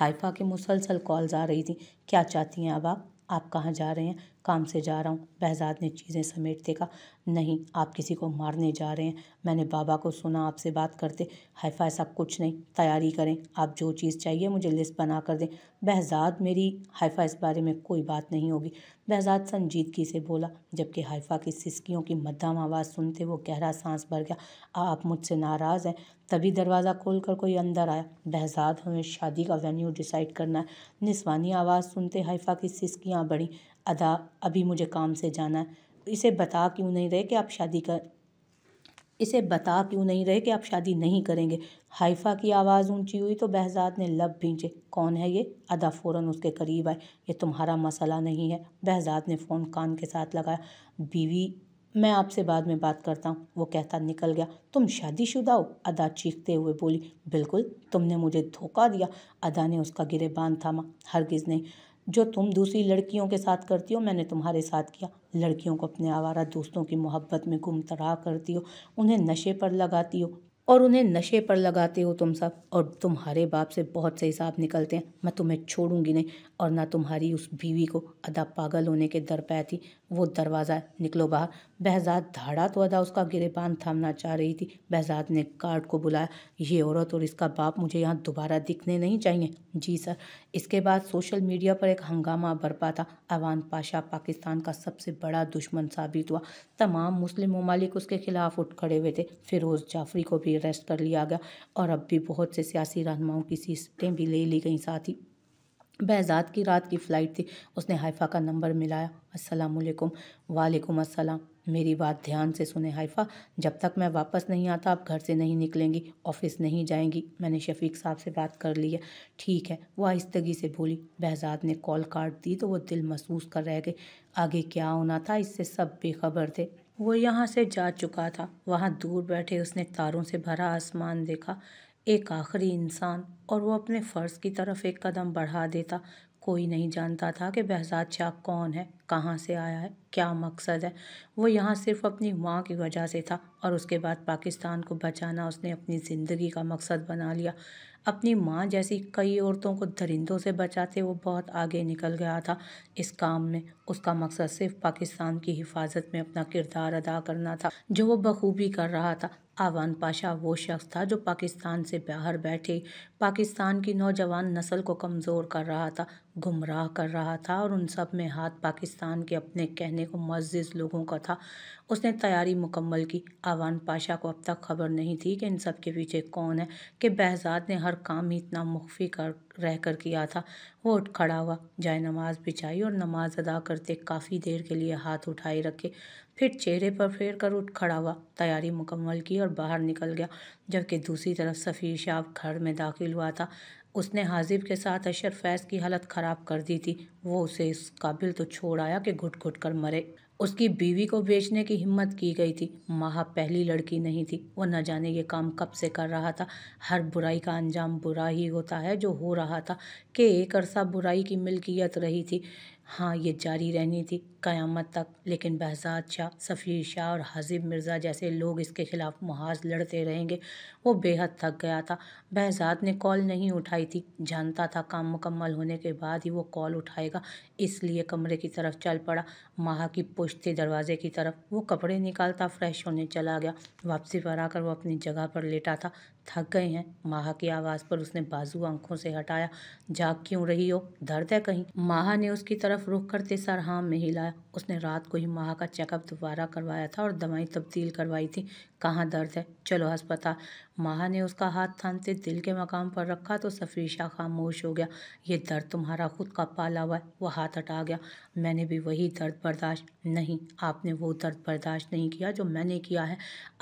Haifa के मुसलसल calls आ रही थी क्या चाहती हैं अब आप आप कहाँ जा रहे हैं काम से जा रहा हूँ बहजाद ने चीज़ें समेटते कहा नहीं आप किसी को मारने जा रहे हैं मैंने बाबा को सुना आपसे बात करते हाइफा ऐसा कुछ नहीं तैयारी करें आप जो चीज़ चाहिए मुझे लिस्ट बना कर दें बहजाद मेरी हाइफा इस बारे में कोई बात नहीं होगी बहजाद संजीदगी से बोला जबकि हाइफा की सिस्कियों की मध्यम आवाज़ सुनते वो गहरा सांस भर गया आप मुझसे नाराज़ हैं तभी दरवाज़ा खोल कर कोई अंदर आया बहजाद हमें शादी का वेन्यू डिसाइड करना है निस्वानी आवाज़ सुनते हाइफा की सिसकियाँ बढ़ी अदा अभी मुझे काम से जाना है इसे बता क्यों नहीं रहे कि आप शादी कर इसे बता क्यों नहीं रहे कि आप शादी नहीं करेंगे हाइफा की आवाज़ ऊंची हुई तो बहजाद ने लब भींचे कौन है ये अदा फ़ौरन उसके करीब आए ये तुम्हारा मसला नहीं है बहजाद ने फ़ोन कान के साथ लगाया बीवी मैं आपसे बाद में बात करता हूँ वो कहता निकल गया तुम शादीशुदा हो अदा चीखते हुए बोली बिल्कुल तुमने मुझे धोखा दिया अदा ने उसका गिरेबान थामा हरगिज़ नहीं जो तुम दूसरी लड़कियों के साथ करती हो मैंने तुम्हारे साथ किया लड़कियों को अपने आवारा दोस्तों की मोहब्बत में गुम तराह करती हो उन्हें नशे पर लगाती हो और उन्हें नशे पर लगाते हो तुम सब और तुम्हारे बाप से बहुत से हिसाब निकलते हैं मैं तुम्हें छोड़ूंगी नहीं और ना तुम्हारी उस बीवी को अदा पागल होने के दर पै थी वो दरवाज़ा निकलो बाहर बहजाद धाड़ा तो अदा उसका गिरेबान थामना चाह रही थी बहजाद ने कार्ड को बुलाया ये औरत और इसका बाप मुझे यहाँ दोबारा दिखने नहीं चाहिए जी सर इसके बाद सोशल मीडिया पर एक हंगामा बरपा था अवान पाशा पाकिस्तान का सबसे बड़ा दुश्मन साबित हुआ तमाम मुस्लिम ममालिक उसके खिलाफ उठ खड़े हुए थे फिरोज़ जाफरी को भी अरेस्ट कर लिया गया और अब भी बहुत से सियासी रहनुमाओं की सीटें भी ले ली गई साथ ही बहजाद की रात की फ़्लाइट थी उसने हाइफ़ा का नंबर मिलाया असलकुम वालेकुम अस्सलाम मेरी बात ध्यान से सुने हाइफ़ा जब तक मैं वापस नहीं आता आप घर से नहीं निकलेंगी ऑफिस नहीं जाएंगी मैंने शफीक साहब से बात कर लिया ठीक है वो आहिस्तगी से बोली बहजाद ने कॉल काट दी तो वो दिल महसूस कर रह गए आगे क्या होना था इससे सब बेखबर थे वो यहाँ से जा चुका था वहाँ दूर बैठे उसने तारों से भरा आसमान देखा एक आखिरी इंसान और वो अपने फ़र्ज़ की तरफ एक कदम बढ़ा देता कोई नहीं जानता था कि बहजाद शाह कौन है कहाँ से आया है क्या मकसद है वो यहाँ सिर्फ अपनी माँ की वजह से था और उसके बाद पाकिस्तान को बचाना उसने अपनी ज़िंदगी का मकसद बना लिया अपनी माँ जैसी कई औरतों को दरिंदों से बचाते वो बहुत आगे निकल गया था इस काम में उसका मकसद सिर्फ पाकिस्तान की हिफाजत में अपना किरदार अदा करना था जो वो बखूबी कर रहा था आवान पाशा वो शख्स था जो पाकिस्तान से बाहर बैठे पाकिस्तान की नौजवान नस्ल को कमज़ोर कर रहा था गुमराह कर रहा था और उन सब में हाथ पाकिस्तान के अपने कहने को मज़िज़ लोगों का था उसने तैयारी मुकम्मल की आवान पाशा को अब तक खबर नहीं थी कि इन सब के पीछे कौन है कि बहजाद ने हर काम ही इतना मुख्फी कर रह कर किया था वो उठ खड़ा हुआ जाए नमाज बिछाई और नमाज अदा करते काफ़ी देर के लिए हाथ उठाए रखे फिर चेहरे पर फेर कर उठ खड़ा हुआ तैयारी मुकम्मल की और बाहर निकल गया जबकि दूसरी तरफ सफ़ी शाह घर में दाखिल हुआ था उसने हाजिब के साथ अशर फैज़ की हालत ख़राब कर दी थी वो उसे इस काबिल तो छोड़ आया कि घुट घुट कर मरे उसकी बीवी को बेचने की हिम्मत की गई थी महा पहली लड़की नहीं थी वो न जाने ये काम कब से कर रहा था हर बुराई का अंजाम बुरा ही होता है जो हो रहा था कि एक अरसा बुराई की मिल्कियत रही थी हाँ ये जारी रहनी थी क़यामत तक लेकिन बहजाद शाह सफ़ीर शाह और हाजिब मिर्ज़ा जैसे लोग इसके ख़िलाफ़ मुहाज़ लड़ते रहेंगे वो बेहद थक गया था बहजाद ने कॉल नहीं उठाई थी जानता था काम मुकम्मल होने के बाद ही वो कॉल उठाएगा इसलिए कमरे की तरफ चल पड़ा माह की पुश्त थी दरवाज़े की तरफ वो कपड़े निकालता फ्रेश होने चला गया वापसी पर आकर वो अपनी जगह पर लेटा था थक गए हैं माहा की आवाज़ पर उसने बाजू आंखों से हटाया जाग क्यों रही हो दर्द है कहीं माहा ने उसकी तरफ रुक करते सर हाम में हिलाया उसने रात को ही माह का चेकअप दोबारा करवाया था और दवाई तब्दील करवाई थी कहाँ दर्द है चलो अस्पताल माह ने उसका हाथ थामते दिल के मकाम पर रखा तो शाह खामोश हो गया ये दर्द तुम्हारा खुद का पाला हुआ है वह हाथ हटा गया मैंने भी वही दर्द बर्दाश्त नहीं आपने वो दर्द बर्दाश्त नहीं किया जो मैंने किया है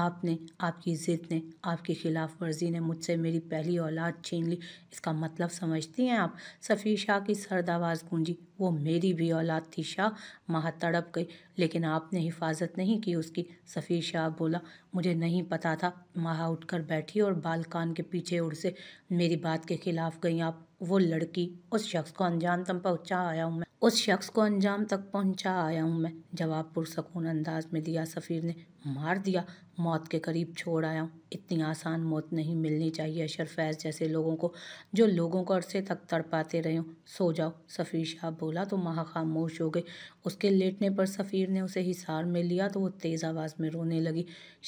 आपने आपकी ज़िद ने आपकी खिलाफ वर्जी ने मुझसे मेरी पहली औलाद छीन ली इसका मतलब समझती हैं आप सफ़ी शाह की सर्द आवाज़ गूंजी वो मेरी भी औलाद थी शाह माह तड़प गई लेकिन आपने हिफाजत नहीं की उसकी सफ़ी शाह बोला मुझे नहीं पता था माह उठकर बैठी और बालकान के पीछे उड़ से मेरी बात के खिलाफ गई आप वो लड़की उस शख्स को अंजाम तक पहुंचा आया हूँ मैं उस शख्स को अंजाम तक पहुंचा आया हूँ मैं जवाब पुरसकून अंदाज में दिया सफ़ीर ने मार दिया मौत के करीब छोड़ आया हूँ इतनी आसान मौत नहीं मिलनी चाहिए अशर फैज़ जैसे लोगों को जो लोगों को अरसे तक तड़पाते रहे हों सो जाओ सफ़ीर शाह बोला तो महा खामोश हो गए उसके लेटने पर सफ़ीर ने उसे हिसार में लिया तो वो तेज़ आवाज़ में रोने लगी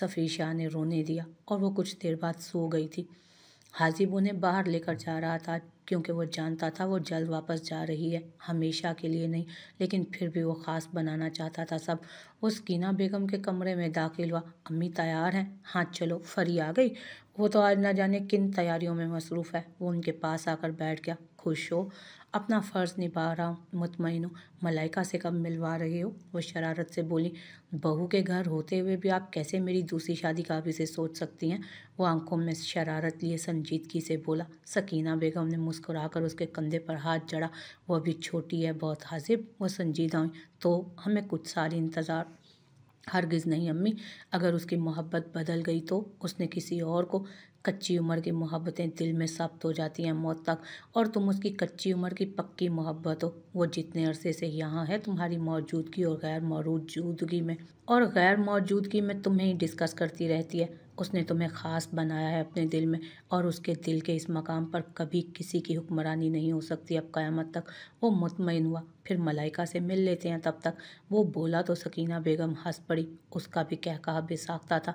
सफ़ीर शाह ने रोने दिया और वो कुछ देर बाद सो गई थी हाजिब उन्हें बाहर लेकर जा रहा था क्योंकि वो जानता था वो जल्द वापस जा रही है हमेशा के लिए नहीं लेकिन फिर भी वो ख़ास बनाना चाहता था सब उस कीना बेगम के कमरे में दाखिल हुआ अम्मी तैयार हैं हाँ चलो फरी आ गई वो तो आज ना जाने किन तैयारियों में मसरूफ़ है वो उनके पास आकर बैठ गया खुश हो अपना फ़र्ज़ निभा रहा हूँ मुतमिन हूँ मलाइका से कब मिलवा रहे हो वो शरारत से बोली बहू के घर होते हुए भी आप कैसे मेरी दूसरी शादी का भी से सोच सकती हैं वो आंखों में शरारत लिए संजीदगी से बोला सकीना बेगम ने मुस्कुराकर उसके कंधे पर हाथ जड़ा वो अभी छोटी है बहुत हाजिब वो संजीदा हुई तो हमें कुछ साल इंतज़ार हरगिज़ नहीं अम्मी अगर उसकी मोहब्बत बदल गई तो उसने किसी और को कच्ची उम्र की मोहब्बतें दिल में सब्त हो जाती हैं मौत तक और तुम उसकी कच्ची उम्र की पक्की मोहब्बत हो वो जितने अरसे से यहाँ है तुम्हारी मौजूदगी और गैर मौजूदगी में और गैर मौजूदगी में तुम्हें डिस्कस करती रहती है उसने तुम्हें ख़ास बनाया है अपने दिल में और उसके दिल के इस मकाम पर कभी किसी की हुक्मरानी नहीं हो सकती अब क़यामत तक वो मुतमिन हुआ फिर मलाइका से मिल लेते हैं तब तक वो बोला तो सकीना बेगम हंस पड़ी उसका भी कह कहा बेसाख्ता था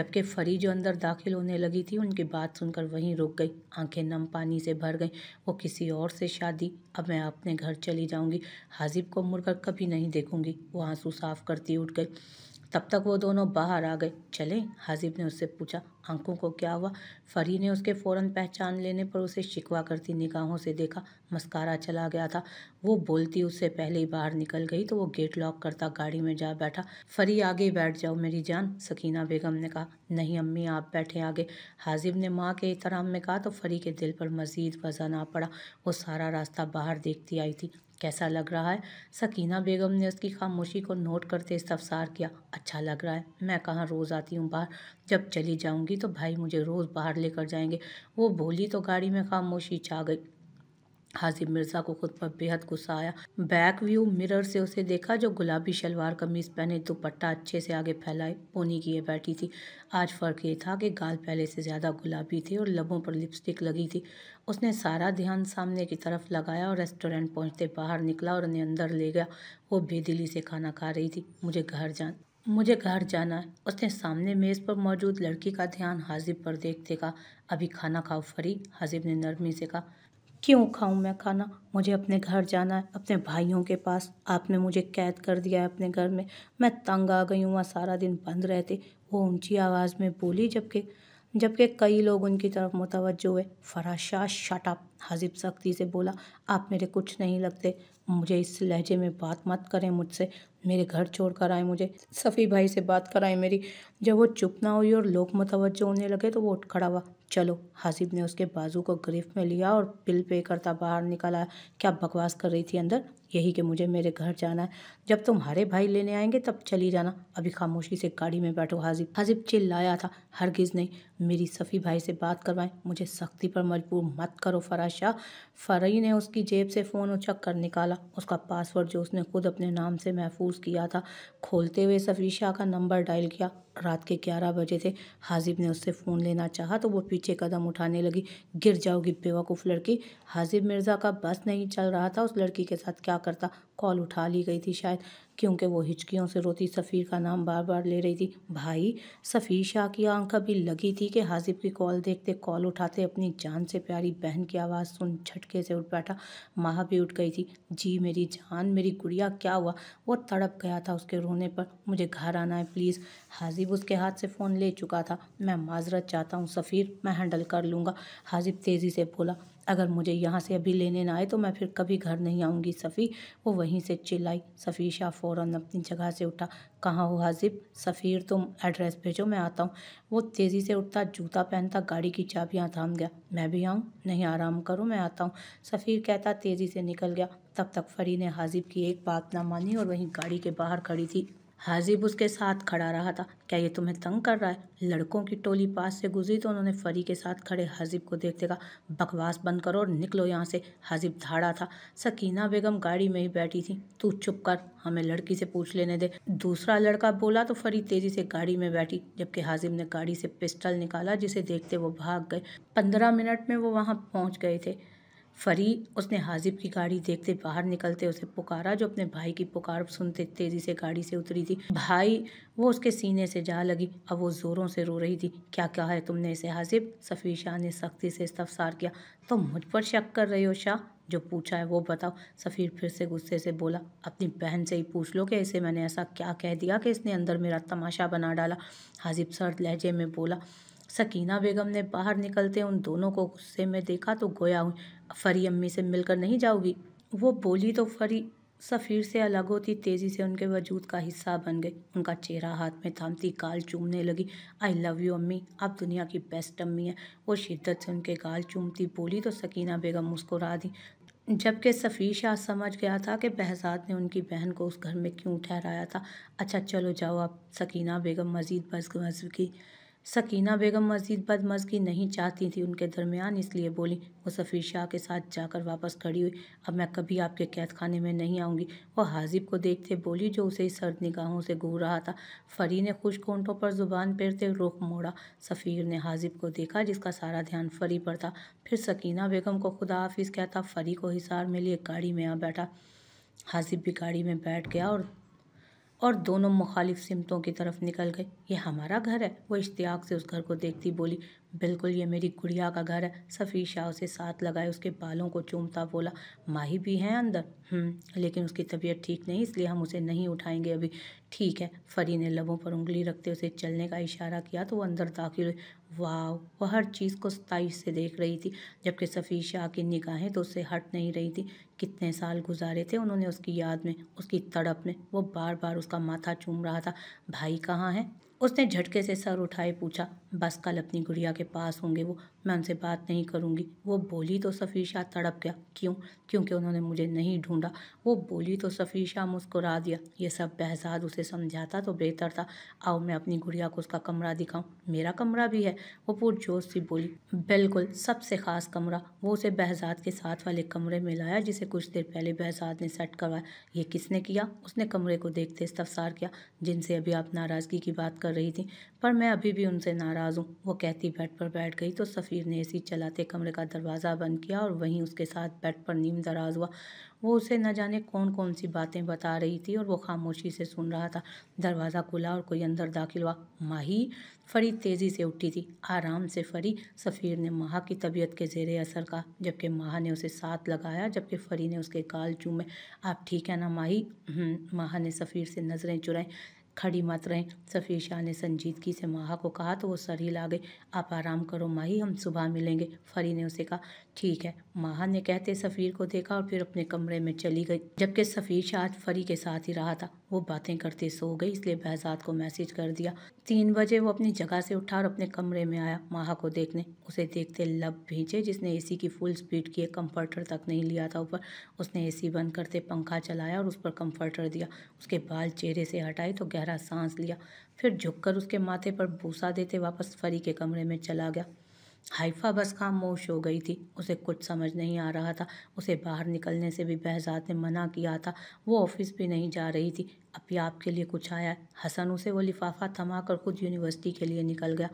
जबकि फरी जो अंदर दाखिल होने लगी थी उनकी बात सुनकर वहीं रुक गई आंखें नम पानी से भर गई वो किसी और से शादी अब मैं अपने घर चली जाऊँगी हाजिब को मुड़कर कभी नहीं देखूंगी वो आंसू साफ करती उठ गई तब तक वो दोनों बाहर आ गए चले हाजिब ने उससे पूछा आंखों को क्या हुआ फरी ने उसके फ़ौरन पहचान लेने पर उसे शिकवा करती निगाहों से देखा मस्कारा चला गया था वो बोलती उससे पहले ही बाहर निकल गई तो वो गेट लॉक करता गाड़ी में जा बैठा फरी आगे बैठ जाओ मेरी जान सकीना बेगम ने कहा नहीं अम्मी आप बैठे आगे हाजिब ने माँ के एहतराम में कहा तो फरी के दिल पर मज़ीद वजन आ पड़ा वो सारा रास्ता बाहर देखती आई थी कैसा लग रहा है सकीना बेगम ने उसकी खामोशी को नोट करते इस्तफसार किया अच्छा लग रहा है मैं कहाँ रोज़ आती हूँ बाहर जब चली जाऊँगी तो भाई मुझे रोज़ बाहर लेकर जाएंगे वो बोली तो गाड़ी में खामोशी छा गई हाजिब मिर्ज़ा को खुद पर बेहद गुस्सा आया बैक व्यू मिरर से उसे देखा जो गुलाबी शलवार कमीज पहने दुपट्टा अच्छे से आगे फैलाए पोनी किए बैठी थी आज फ़र्क ये था कि गाल पहले से ज़्यादा गुलाबी थी और लबों पर लिपस्टिक लगी थी उसने सारा ध्यान सामने की तरफ लगाया और रेस्टोरेंट पहुंचते बाहर निकला और उन्हें अंदर ले गया वो बेदिली से खाना खा रही थी मुझे घर जान मुझे घर जाना है उसने सामने मेज़ पर मौजूद लड़की का ध्यान हाजिब पर देखते कहा अभी खाना खाओ फरी हाजिब ने नरमी से कहा क्यों खाऊं मैं खाना मुझे अपने घर जाना है अपने भाइयों के पास आपने मुझे कैद कर दिया है अपने घर में मैं तंग आ गई हूँ वहाँ सारा दिन बंद रहते वो ऊंची आवाज़ में बोली जबकि जबकि कई लोग उनकी तरफ मुतवजो हुए फराशा शटअप हजीब सख्ती से बोला आप मेरे कुछ नहीं लगते मुझे इस लहजे में बात मत करें मुझसे मेरे घर छोड़ कर आए मुझे सफ़ी भाई से बात कराएं मेरी जब वो चुप ना हुई और लोग मुतवजो होने लगे तो वो उठ खड़ा हुआ चलो हासिब ने उसके बाजू को ग्रिफ में लिया और बिल पे करता बाहर निकला क्या बकवास कर रही थी अंदर यही कि मुझे मेरे घर जाना है जब तुम्हारे भाई लेने आएंगे तब चली जाना अभी खामोशी से गाड़ी में बैठो हाजिब हाजिब चिल्लाया था हरगिज़ नहीं मेरी सफ़ी भाई से बात करवाएं मुझे सख्ती पर मजबूर मत करो फराज शाह फ़रई ने उसकी जेब से फ़ोन उछक कर निकाला उसका पासवर्ड जो उसने खुद अपने नाम से महफूज किया था खोलते हुए सफ़ी शाह का नंबर डायल किया रात के ग्यारह बजे थे हाजिब ने उससे फ़ोन लेना चाहा तो वो पीछे कदम उठाने लगी गिर जाओगी बेवकूफ़ लड़की हाजिब मिर्ज़ा का बस नहीं चल रहा था उस लड़की के साथ क्या करता कॉल उठा ली गई थी शायद क्योंकि वो हिचकियों से रोती सफ़ीर का नाम बार बार ले रही थी भाई सफ़ीर शाह की आंख अभी लगी थी कि हाजिब की कॉल देखते कॉल उठाते अपनी जान से प्यारी बहन की आवाज़ सुन झटके से उठ बैठा माह भी उठ गई थी जी मेरी जान मेरी गुड़िया क्या हुआ वो तड़प गया था उसके रोने पर मुझे घर आना है प्लीज़ हाजिब उसके हाथ से फ़ोन ले चुका था मैं माजरत चाहता हूँ सफ़ीर मैं हैंडल कर लूँगा हाजिब तेज़ी से बोला अगर मुझे यहाँ से अभी लेने ना आए तो मैं फिर कभी घर नहीं आऊँगी सफ़ी वो वहीं से चिल्लाई सफ़ी शाह फ़ौर अपनी जगह से उठा कहाँ हो हाजिब सफ़ीर तुम एड्रेस भेजो मैं आता हूँ वो तेज़ी से उठता जूता पहनता गाड़ी की चाबियाँ थाम गया मैं भी आऊँ नहीं आराम करो मैं आता हूँ सफ़ीर कहता तेज़ी से निकल गया तब तक फरी ने हाजिब की एक बात ना मानी और वहीं गाड़ी के बाहर खड़ी थी हाजिब उसके साथ खड़ा रहा था क्या ये तुम्हें तंग कर रहा है लड़कों की टोली पास से गुजरी तो उन्होंने फरी के साथ खड़े हाजिब को देखते कहा बकवास बंद करो और निकलो यहाँ से हाजिब धाड़ा था सकीना बेगम गाड़ी में ही बैठी थी तू चुप कर हमें लड़की से पूछ लेने दे दूसरा लड़का बोला तो फरी तेज़ी से गाड़ी में बैठी जबकि हाजिब ने गाड़ी से पिस्टल निकाला जिसे देखते वो भाग गए पंद्रह मिनट में वो वहाँ पहुँच गए थे फरी उसने हाजिब की गाड़ी देखते बाहर निकलते उसे पुकारा जो अपने भाई की पुकार सुनते तेज़ी से गाड़ी से उतरी थी भाई वो उसके सीने से जा लगी अब वो ज़ोरों से रो रही थी क्या क्या है तुमने इसे हाजिब सफ़ी शाह ने सख्ती से इस्तफसार किया तुम तो मुझ पर शक कर रहे हो शाह जो पूछा है वो बताओ सफ़ीर फिर से गुस्से से बोला अपनी बहन से ही पूछ लो कि इसे मैंने ऐसा क्या कह दिया कि इसने अंदर मेरा तमाशा बना डाला हाजिब सर्द लहजे में बोला सकीना बेगम ने बाहर निकलते उन दोनों को गुस्से में देखा तो गोया हुई फ़री अम्मी से मिलकर नहीं जाओगी वो बोली तो फ़री सफ़ीर से अलग होती तेज़ी से उनके वजूद का हिस्सा बन गई उनका चेहरा हाथ में थामती गाल चूमने लगी आई लव यू अम्मी आप दुनिया की बेस्ट अम्मी हैं वो शिद्दत से उनके गाल चूमती बोली तो सकीना बेगम मुस्कुरा दी जबकि सफ़ीर शाह समझ गया था कि बहजाद ने उनकी बहन को उस घर में क्यों ठहराया था अच्छा चलो जाओ आप सकीना बेगम मज़ीद बस की सकीना बेगम मजीद बदमस की नहीं चाहती थी उनके दरमियान इसलिए बोली वो सफ़ीर शाह के साथ जाकर वापस खड़ी हुई अब मैं कभी आपके कैद खाने में नहीं आऊँगी वो हाजिब को देखते बोली जो उसे सर्द निगाहों से घूर रहा था फरी ने खुश कोंटों पर ज़ुबान पेरते रुख मोड़ा सफ़ीर ने हाजिब को देखा जिसका सारा ध्यान फरी पर था फिर सकीना बेगम को खुदा हाफिज़ कहता फरी को हिसार में लिए गाड़ी में आ बैठा हाजिब भी गाड़ी में बैठ गया और और दोनों मुखालिफ सिमतों की तरफ निकल गए ये हमारा घर है वो इश्तियाक से उस घर को देखती बोली बिल्कुल ये मेरी गुड़िया का घर है सफ़ी शाह उसे साथ लगाए उसके बालों को चूमता बोला माही भी हैं अंदर हम्म, लेकिन उसकी तबीयत ठीक नहीं इसलिए हम उसे नहीं उठाएंगे अभी ठीक है फरी ने लबों पर उंगली रखते उसे चलने का इशारा किया तो वो अंदर दाखिल हुई वाह वह हर चीज़ को सताइश से देख रही थी जबकि सफ़ी शाह की निगाहें तो उससे हट नहीं रही थी कितने साल गुजारे थे उन्होंने उसकी याद में उसकी तड़प में वो बार बार उसका माथा चूम रहा था भाई कहाँ है उसने झटके से सर उठाए पूछा बस कल अपनी गुड़िया के पास होंगे वो मैं उनसे बात नहीं करूँगी वो बोली तो सफ़ीशा तड़प गया क्यों क्योंकि उन्होंने मुझे नहीं ढूंढा वो बोली तो सफ़ीशा मुस्कुरा दिया ये सब बहजाद उसे समझाता तो बेहतर था आओ मैं अपनी गुड़िया को उसका कमरा दिखाऊँ मेरा कमरा भी है वो पुरजोश सी बोली बिल्कुल सबसे ख़ास कमरा वो उसे बहजाद के साथ वाले कमरे में लाया जिसे कुछ देर पहले बहजाद ने सेट करवाया ये किसने किया उसने कमरे को देखते इस्तफसार किया जिनसे अभी आप नाराज़गी की बात कर रही थी पर मैं अभी भी उनसे नाराज़ हूँ वो कहती बेड पर बैठ गई तो सफ़ीर ने ऐसी चलाते कमरे का दरवाज़ा बंद किया और वहीं उसके साथ बेड पर नीम दराज हुआ वो उसे न जाने कौन कौन सी बातें बता रही थी और वो खामोशी से सुन रहा था दरवाज़ा खुला और कोई अंदर दाखिल हुआ माही फरी तेज़ी से उठी थी आराम से फरी सफ़ीर ने माह की तबीयत के जेर असर कहा जबकि माह ने उसे साथ लगाया जबकि फरी ने उसके काल चूमे आप ठीक है ना माही हम्म, माह ने सफ़ीर से नज़रें चुराई खड़ी मत रहें सफ़ीर शाह ने संजीद की से माह को कहा तो वो सर ही ला गए आप आराम करो माही हम सुबह मिलेंगे फरी ने उसे कहा ठीक है माह ने कहते सफ़ीर को देखा और फिर अपने कमरे में चली गई जबकि सफ़ीर शाह फरी के साथ ही रहा था वो बातें करते सो गई इसलिए बहजाद को मैसेज कर दिया तीन बजे वो अपनी जगह से उठा और अपने कमरे में आया माह को देखने उसे देखते लब भींचे जिसने एसी की फुल स्पीड किए कंफर्टर तक नहीं लिया था ऊपर उसने एसी बंद करते पंखा चलाया और उस पर कंफर्टर दिया उसके बाल चेहरे से हटाए तो गहरा गहरा सांस लिया फिर झुककर उसके माथे पर भूसा देते वापस फरी के कमरे में चला गया हाइफा बस खामोश हो गई थी उसे कुछ समझ नहीं आ रहा था उसे बाहर निकलने से भी बहजात ने मना किया था वो ऑफिस भी नहीं जा रही थी अभी आपके लिए कुछ आया हसन उसे वो लिफाफा थमा कर खुद यूनिवर्सिटी के लिए निकल गया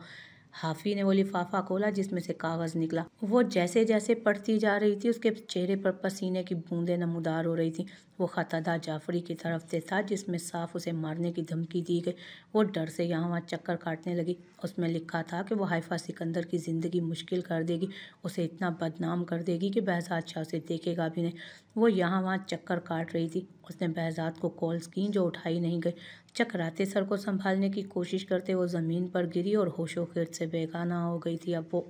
हाफी ने वो लिफाफा खोला जिसमें से कागज़ निकला वो जैसे जैसे पढ़ती जा रही थी उसके चेहरे पर पसीने की बूंदें नमदार हो रही थी वो ख़तदा जाफरी की तरफ से था जिसमें साफ उसे मारने की धमकी दी गई वो डर से यहाँ वहाँ चक्कर काटने लगी उसमें लिखा था कि वो हाइफा सिकंदर की ज़िंदगी मुश्किल कर देगी उसे इतना बदनाम कर देगी कि बहजाद शाह उसे देखेगा भी नहीं वो यहाँ वहाँ चक्कर काट रही थी उसने बहजाद को कॉल्स की जो उठाई नहीं गई चकराते सर को संभालने की कोशिश करते वो ज़मीन पर गिरी और होशो से बेगाना हो गई थी अब वो